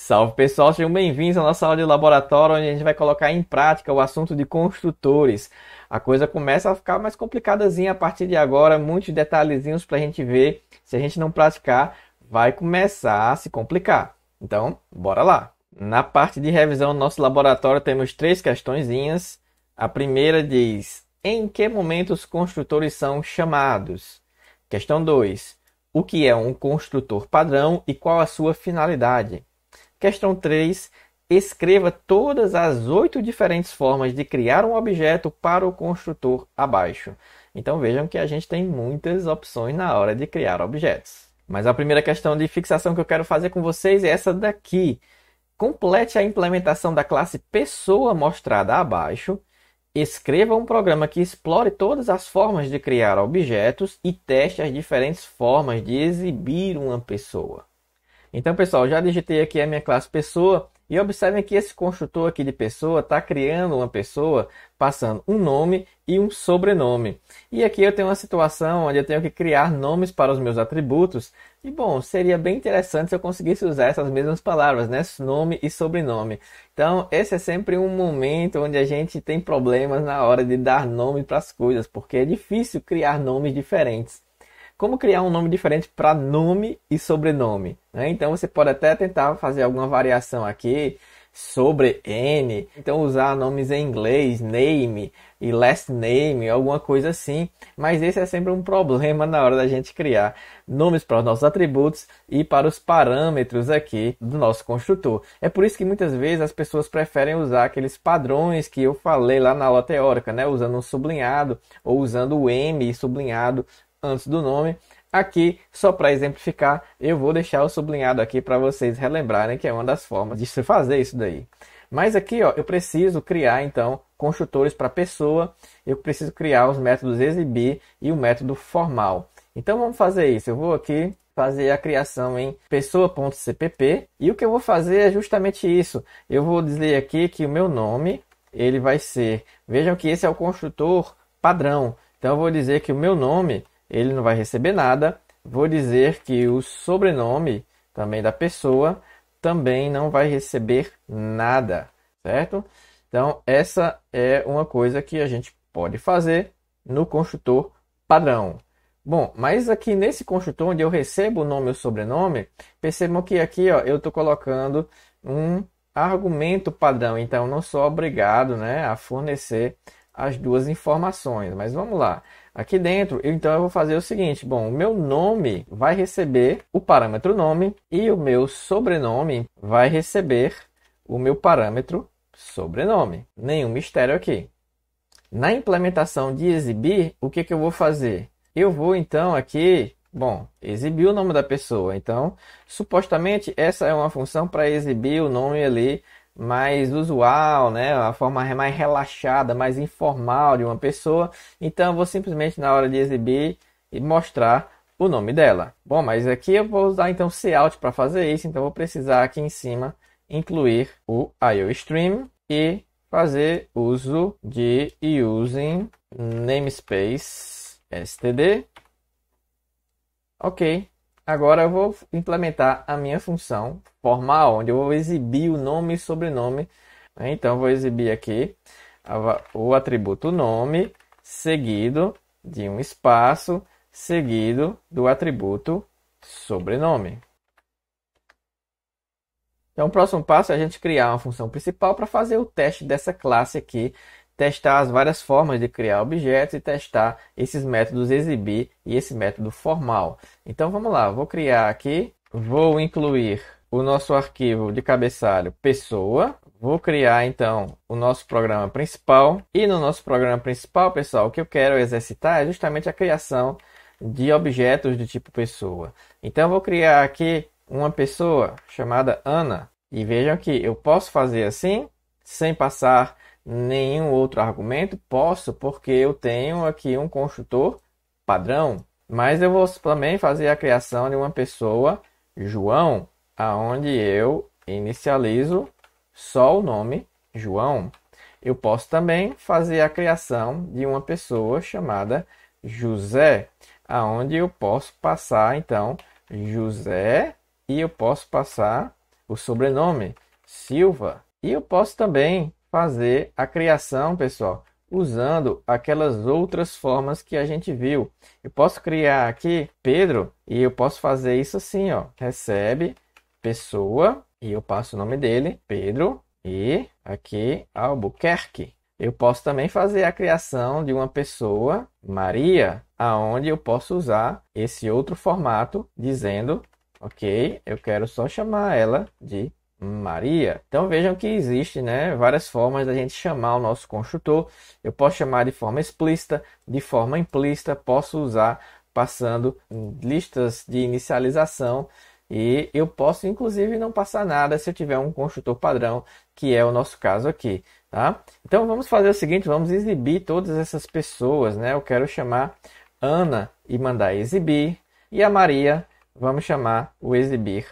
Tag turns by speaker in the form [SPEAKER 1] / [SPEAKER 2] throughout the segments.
[SPEAKER 1] Salve pessoal, sejam bem-vindos à nossa aula de laboratório, onde a gente vai colocar em prática o assunto de construtores. A coisa começa a ficar mais complicadazinha a partir de agora, muitos detalhezinhos para a gente ver. Se a gente não praticar, vai começar a se complicar. Então, bora lá! Na parte de revisão do nosso laboratório, temos três questõezinhas. A primeira diz: Em que momento os construtores são chamados? Questão 2: O que é um construtor padrão e qual a sua finalidade? Questão 3. Escreva todas as oito diferentes formas de criar um objeto para o construtor abaixo. Então vejam que a gente tem muitas opções na hora de criar objetos. Mas a primeira questão de fixação que eu quero fazer com vocês é essa daqui. Complete a implementação da classe Pessoa mostrada abaixo. Escreva um programa que explore todas as formas de criar objetos e teste as diferentes formas de exibir uma pessoa. Então, pessoal, já digitei aqui a minha classe pessoa e observem que esse construtor aqui de pessoa está criando uma pessoa passando um nome e um sobrenome. E aqui eu tenho uma situação onde eu tenho que criar nomes para os meus atributos. E bom, seria bem interessante se eu conseguisse usar essas mesmas palavras, né? Nome e sobrenome. Então, esse é sempre um momento onde a gente tem problemas na hora de dar nome para as coisas, porque é difícil criar nomes diferentes como criar um nome diferente para nome e sobrenome. Né? Então você pode até tentar fazer alguma variação aqui sobre N, então usar nomes em inglês, name e last name, alguma coisa assim. Mas esse é sempre um problema na hora da gente criar nomes para os nossos atributos e para os parâmetros aqui do nosso construtor. É por isso que muitas vezes as pessoas preferem usar aqueles padrões que eu falei lá na aula teórica, né? Usando um sublinhado ou usando o M sublinhado antes do nome. Aqui, só para exemplificar, eu vou deixar o sublinhado aqui para vocês relembrarem que é uma das formas de se fazer isso daí. Mas aqui, ó, eu preciso criar então construtores para pessoa, eu preciso criar os métodos exibir e o método formal. Então vamos fazer isso. Eu vou aqui fazer a criação em pessoa.cpp e o que eu vou fazer é justamente isso. Eu vou dizer aqui que o meu nome ele vai ser. Vejam que esse é o construtor padrão. Então eu vou dizer que o meu nome ele não vai receber nada. Vou dizer que o sobrenome também da pessoa também não vai receber nada, certo? Então, essa é uma coisa que a gente pode fazer no construtor padrão. Bom, mas aqui nesse construtor onde eu recebo o nome e o sobrenome, percebam que aqui ó, eu estou colocando um argumento padrão, então não sou obrigado né, a fornecer as duas informações. Mas vamos lá. Aqui dentro, eu, então eu vou fazer o seguinte, bom, o meu nome vai receber o parâmetro nome e o meu sobrenome vai receber o meu parâmetro sobrenome. Nenhum mistério aqui. Na implementação de exibir, o que, que eu vou fazer? Eu vou então aqui, bom, exibir o nome da pessoa. Então, supostamente essa é uma função para exibir o nome ali mais usual, né? A forma é mais relaxada, mais informal de uma pessoa. Então, eu vou simplesmente na hora de exibir e mostrar o nome dela. Bom, mas aqui eu vou usar então C Alt para fazer isso, então vou precisar aqui em cima incluir o IOStream e fazer uso de using namespace std. OK. Agora eu vou implementar a minha função formal, onde eu vou exibir o nome e sobrenome. Então, vou exibir aqui o atributo nome, seguido de um espaço, seguido do atributo sobrenome. Então, o próximo passo é a gente criar uma função principal para fazer o teste dessa classe aqui testar as várias formas de criar objetos e testar esses métodos exibir e esse método formal. Então vamos lá, vou criar aqui, vou incluir o nosso arquivo de cabeçalho pessoa, vou criar então o nosso programa principal e no nosso programa principal, pessoal, o que eu quero exercitar é justamente a criação de objetos de tipo pessoa. Então eu vou criar aqui uma pessoa chamada Ana e vejam que eu posso fazer assim sem passar nenhum outro argumento? Posso, porque eu tenho aqui um construtor padrão, mas eu vou também fazer a criação de uma pessoa, João, aonde eu inicializo só o nome João. Eu posso também fazer a criação de uma pessoa chamada José, aonde eu posso passar então José e eu posso passar o sobrenome Silva. E eu posso também fazer a criação, pessoal, usando aquelas outras formas que a gente viu. Eu posso criar aqui Pedro e eu posso fazer isso assim, ó. Recebe pessoa e eu passo o nome dele, Pedro, e aqui Albuquerque. Eu posso também fazer a criação de uma pessoa, Maria, aonde eu posso usar esse outro formato dizendo, OK, eu quero só chamar ela de Maria. Então vejam que existe, né, várias formas da gente chamar o nosso construtor. Eu posso chamar de forma explícita, de forma implícita, posso usar passando listas de inicialização e eu posso inclusive não passar nada se eu tiver um construtor padrão, que é o nosso caso aqui, tá? Então vamos fazer o seguinte, vamos exibir todas essas pessoas, né? Eu quero chamar Ana e mandar exibir e a Maria vamos chamar o exibir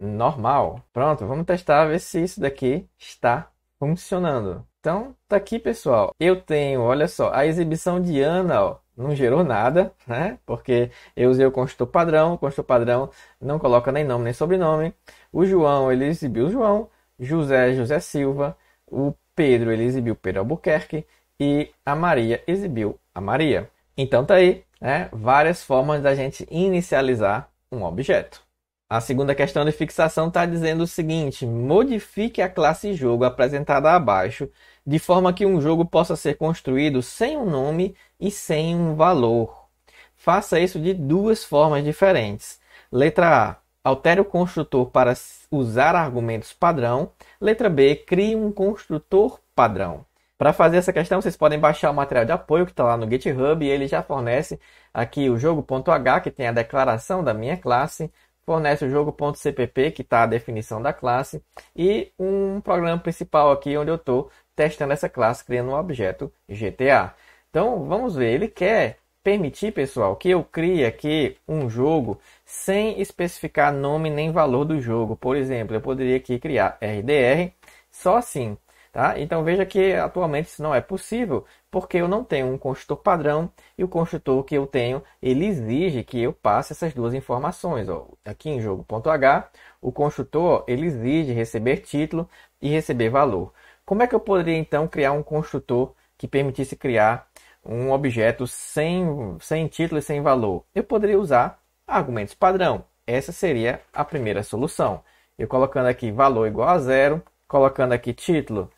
[SPEAKER 1] normal. Pronto, vamos testar ver se isso daqui está funcionando. Então, tá aqui, pessoal. Eu tenho, olha só, a exibição de Ana, ó, não gerou nada, né? Porque eu usei o construtor padrão, o construtor padrão não coloca nem nome nem sobrenome. O João, ele exibiu o João. José, José Silva. O Pedro, ele exibiu Pedro Albuquerque. E a Maria exibiu a Maria. Então tá aí, né? Várias formas da gente inicializar um objeto. A segunda questão de fixação está dizendo o seguinte: modifique a classe jogo apresentada abaixo, de forma que um jogo possa ser construído sem um nome e sem um valor. Faça isso de duas formas diferentes. Letra A: altere o construtor para usar argumentos padrão. Letra B: crie um construtor padrão. Para fazer essa questão, vocês podem baixar o material de apoio que está lá no GitHub e ele já fornece aqui o jogo.h, que tem a declaração da minha classe, fornece o jogo.cpp, que está a definição da classe, e um programa principal aqui onde eu estou testando essa classe, criando um objeto GTA. Então, vamos ver, ele quer permitir, pessoal, que eu crie aqui um jogo sem especificar nome nem valor do jogo. Por exemplo, eu poderia aqui criar RDR, só assim, Tá? Então veja que atualmente isso não é possível, porque eu não tenho um construtor padrão e o construtor que eu tenho, ele exige que eu passe essas duas informações. Ó. Aqui em jogo.h, o construtor ele exige receber título e receber valor. Como é que eu poderia então criar um construtor que permitisse criar um objeto sem, sem título e sem valor? Eu poderia usar argumentos padrão. Essa seria a primeira solução. Eu colocando aqui valor igual a zero, colocando aqui título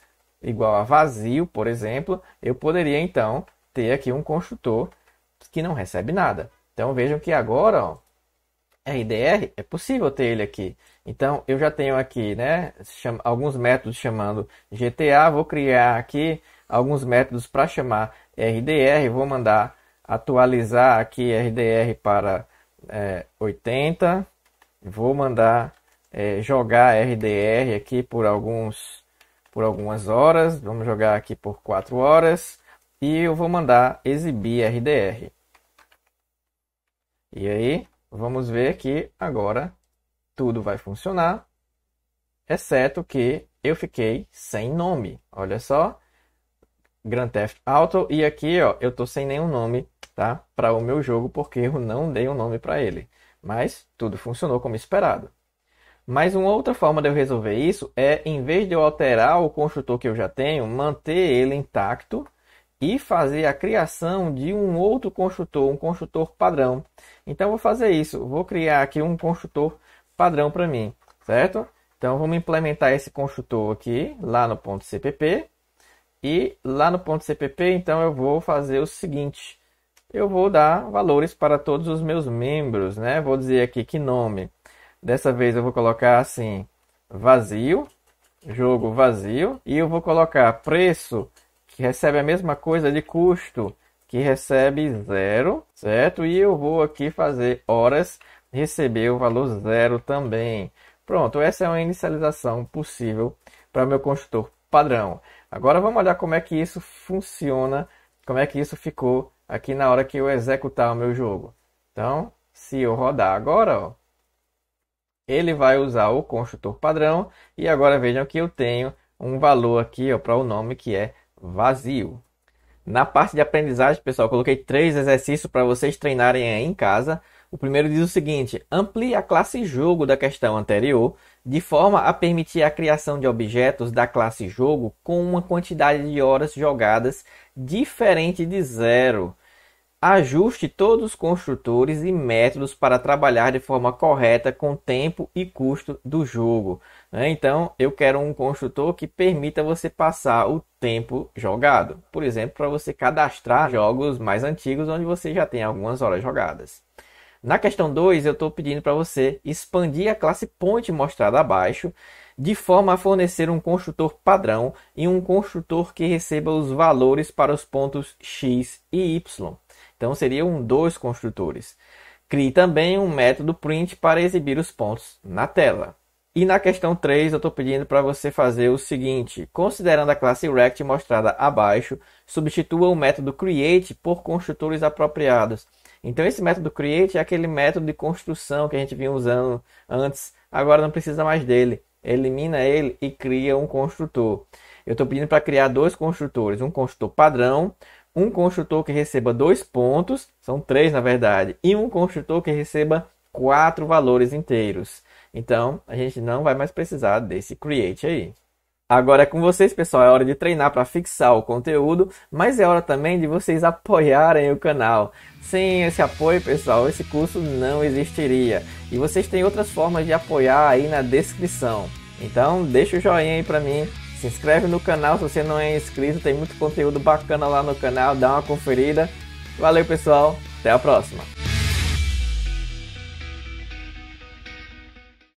[SPEAKER 1] igual a vazio, por exemplo, eu poderia então ter aqui um construtor que não recebe nada. Então vejam que agora, ó, RDR, é possível ter ele aqui. Então eu já tenho aqui, né, chama, alguns métodos chamando GTA, vou criar aqui alguns métodos para chamar RDR, vou mandar atualizar aqui RDR para é, 80, vou mandar é, jogar RDR aqui por alguns por algumas horas, vamos jogar aqui por 4 horas e eu vou mandar exibir RDR. E aí, vamos ver que agora tudo vai funcionar, exceto que eu fiquei sem nome. Olha só, Grand Theft Auto e aqui, ó, eu tô sem nenhum nome, tá? Para o meu jogo porque eu não dei um nome para ele. Mas tudo funcionou como esperado. Mas uma outra forma de eu resolver isso é, em vez de eu alterar o construtor que eu já tenho, manter ele intacto e fazer a criação de um outro construtor, um construtor padrão. Então, vou fazer isso. Vou criar aqui um construtor padrão para mim, certo? Então, vamos implementar esse construtor aqui, lá no ponto .cpp. E lá no ponto .cpp, então, eu vou fazer o seguinte. Eu vou dar valores para todos os meus membros, né? Vou dizer aqui que nome Dessa vez eu vou colocar assim, vazio, jogo vazio. E eu vou colocar preço, que recebe a mesma coisa de custo, que recebe zero, certo? E eu vou aqui fazer horas, receber o valor zero também. Pronto, essa é uma inicialização possível para meu construtor padrão. Agora vamos olhar como é que isso funciona, como é que isso ficou aqui na hora que eu executar o meu jogo. Então, se eu rodar agora, ó, ele vai usar o construtor padrão e agora vejam que eu tenho um valor aqui para o nome que é vazio. Na parte de aprendizagem, pessoal, coloquei três exercícios para vocês treinarem aí em casa. O primeiro diz o seguinte: amplie a classe jogo da questão anterior, de forma a permitir a criação de objetos da classe jogo com uma quantidade de horas jogadas diferente de zero. Ajuste todos os construtores e métodos para trabalhar de forma correta com tempo e custo do jogo. Né? Então, eu quero um construtor que permita você passar o tempo jogado. Por exemplo, para você cadastrar jogos mais antigos onde você já tem algumas horas jogadas. Na questão 2, eu estou pedindo para você expandir a classe Ponte mostrada abaixo, de forma a fornecer um construtor padrão e um construtor que receba os valores para os pontos x e y. Então seriam dois construtores. Crie também um método print para exibir os pontos na tela. E na questão 3, eu estou pedindo para você fazer o seguinte: considerando a classe React mostrada abaixo, substitua o método create por construtores apropriados. Então, esse método create é aquele método de construção que a gente vinha usando antes, agora não precisa mais dele. Elimina ele e cria um construtor. Eu estou pedindo para criar dois construtores: um construtor padrão um construtor que receba dois pontos, são três na verdade, e um construtor que receba quatro valores inteiros. Então, a gente não vai mais precisar desse create aí. Agora é com vocês, pessoal. É hora de treinar para fixar o conteúdo, mas é hora também de vocês apoiarem o canal. Sem esse apoio, pessoal, esse curso não existiria. E vocês têm outras formas de apoiar aí na descrição. Então, deixa o joinha aí para mim, se inscreve no canal se você não é inscrito, tem muito conteúdo bacana lá no canal, dá uma conferida. Valeu, pessoal, até a próxima.